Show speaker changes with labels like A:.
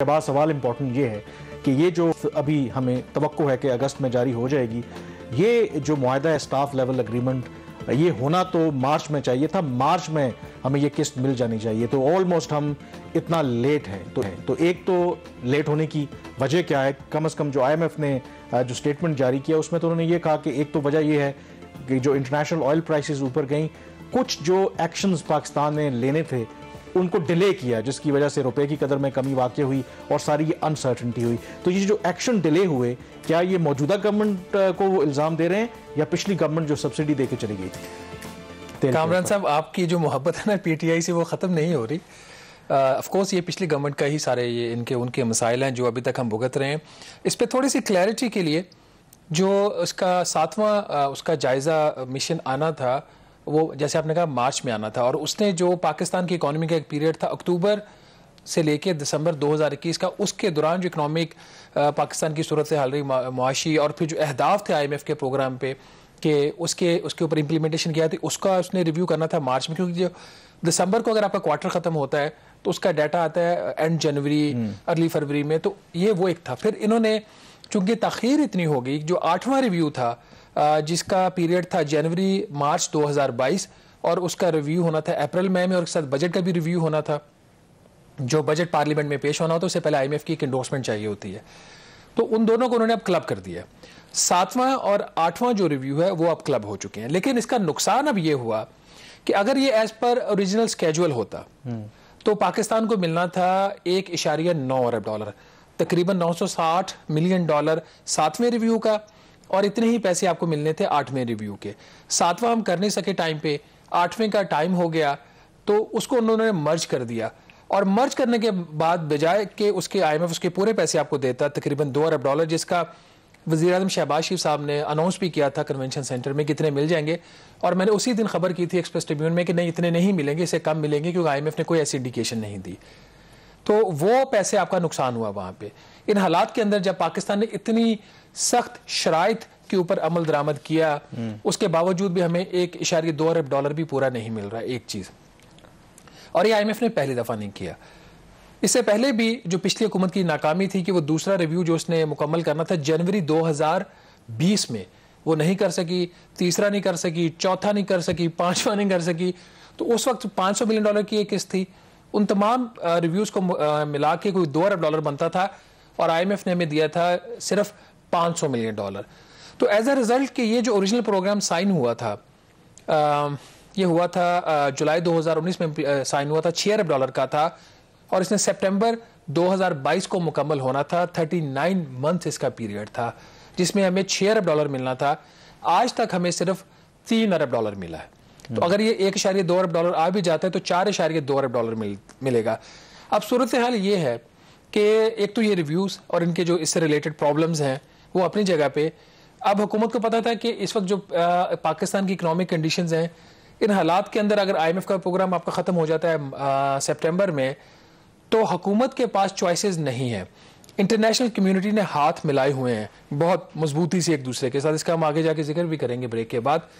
A: के बाद सवाल इम्पोर्टेंट ये है कि ये जो अभी हमें तो है कि अगस्त में जारी हो जाएगी ये जो माहदा है स्टाफ लेवल अग्रीमेंट ये होना तो मार्च में चाहिए था मार्च में हमें ये किस्त मिल जानी चाहिए तो ऑलमोस्ट हम इतना लेट हैं तो तो एक तो लेट होने की वजह क्या है कम से कम जो आईएमएफ ने जो स्टेटमेंट जारी किया उसमें तो उन्होंने ये कहा कि एक तो वजह ये है कि जो इंटरनेशनल ऑयल प्राइसेस ऊपर गई कुछ जो एक्शंस पाकिस्तान ने लेने थे उनको डिले किया जिसकी वजह से रुपए की कदर में कमी वाक्य हुई और सारी ये अनसर्टनिटी हुई तो ये जो एक्शन डिले हुए क्या ये मौजूदा गवर्नमेंट को वो इल्ज़ाम दे रहे हैं या पिछली गवर्नमेंट जो सब्सिडी दे के चली गई थी
B: कामरान साहब आपकी जो मोहब्बत है ना पीटीआई से वो ख़त्म नहीं हो रही ऑफकोर्स uh, ये पिछली गवर्नमेंट का ही सारे ये इनके उनके मसाइल हैं जो अभी तक हम भुगत रहे हैं इस पर थोड़ी सी क्लैरिटी के लिए जो उसका सातवां उसका जायज़ा मिशन आना था वो जैसे आपने कहा मार्च में आना था और उसने जो पाकिस्तान की इकोनॉमी का एक पीरियड था अक्टूबर से लेकर दिसंबर 2021 का उसके दौरान जो इकनॉमिक पाकिस्तान की सूरत हाल रही मुआशी और फिर जो अहदाफ थे आईएमएफ के प्रोग्राम पे कि उसके उसके ऊपर इम्प्लीमेंटेशन किया था उसका उसने रिव्यू करना था मार्च में क्योंकि जो दिसंबर को अगर आपका क्वार्टर ख़त्म होता है तो उसका डाटा आता है एंड जनवरी अर्ली फरवरी में तो ये वो एक था फिर इन्होंने चूंकि तखीर इतनी हो गई जो आठवां रिव्यू था जिसका पीरियड था जनवरी मार्च 2022 और उसका रिव्यू होना था अप्रैल मई में और उसके साथ बजट का भी रिव्यू होना था जो बजट पार्लियामेंट में पेश होना होता है उससे पहले आईएमएफ की एक इंडोर्समेंट चाहिए होती है तो उन दोनों को उन्होंने अब क्लब कर दिया सातवां और आठवां जो रिव्यू है वो अब क्लब हो चुके हैं लेकिन इसका नुकसान अब ये हुआ कि अगर ये एज पर ओरिजिनल स्केजुअल होता हम्म। तो पाकिस्तान को मिलना था एक इशारिया नौ अरब डॉलर तकरीबन 960 मिलियन डॉलर सातवें रिव्यू का और इतने ही पैसे आपको मिलने थे आठवें रिव्यू के सातवां हम कर नहीं सके टाइम पे आठवें का टाइम हो गया तो उसको उन्होंने मर्ज कर दिया और मर्ज करने के बाद बजाय के उसके आई उसके पूरे पैसे आपको देता तकरीबन दो अरब डॉलर जिसका वजी अजम शहबाज शरीफ साहब ने अनाउंस भी किया था कन्वेंशन सेंटर में कितने मिल जाएंगे और मैंने उसी दिन खबर की थी एक्सप्रेस ट्रिब्यून में कि नहीं इतने नहीं मिलेंगे इसे कम मिलेंगे क्योंकि आई ने कोई ऐसी इंडिकेशन नहीं दी तो वो पैसे आपका नुकसान हुआ वहाँ पे इन हालात के अंदर जब पाकिस्तान ने इतनी सख्त शराइत के ऊपर अमल दरामद किया हम्म। उसके बावजूद भी हमें एक इशारे दो अरब डॉलर भी पूरा नहीं मिल रहा एक चीज़ और ये आई ने पहली दफ़ा नहीं किया इससे पहले भी जो पिछली हुकूमत की नाकामी थी कि वो दूसरा रिव्यू जो उसने मुकम्मल करना था जनवरी 2020 में वो नहीं कर सकी तीसरा नहीं कर सकी चौथा नहीं कर सकी पांचवा नहीं कर सकी तो उस वक्त 500 मिलियन डॉलर की एक किस्त थी उन तमाम रिव्यूज़ को मिला के कोई दो अरब डॉलर बनता था और आईएमएफ ने हमें दिया था सिर्फ 500 मिलियन डॉलर तो एज अ रिज़ल्ट कि ये जो ओरिजिनल प्रोग्राम साइन हुआ था ये हुआ था जुलाई 2019 में साइन हुआ था छः अरब डॉलर का था और इसने सितंबर 2022 को मुकम्मल होना था 39 मंथ इसका पीरियड था जिसमें हमें छः अरब डॉलर मिलना था आज तक हमें सिर्फ तीन अरब डॉलर मिला है तो अगर ये एक इशारे दो अरब डॉलर आ भी जाते हैं तो चार इशारे दो अरब डॉलर मिल, मिलेगा अब सूरत हाल ये है कि एक तो ये रिव्यूज़ और इनके जो इससे रिलेटेड प्रॉब्लम्स हैं वो अपनी जगह पे अब हुकूमत को पता था कि इस वक्त जो आ, पाकिस्तान की इकनॉमिक कंडीशन हैं इन हालात के अंदर अगर एफ का प्रोग्राम आपका ख़त्म हो जाता है सेप्टेम्बर में तो हकूमत के पास चॉइसेस नहीं है इंटरनेशनल कम्युनिटी ने हाथ मिलाए हुए हैं बहुत मजबूती से एक दूसरे के साथ इसका हम आगे जाके जिक्र भी करेंगे ब्रेक के बाद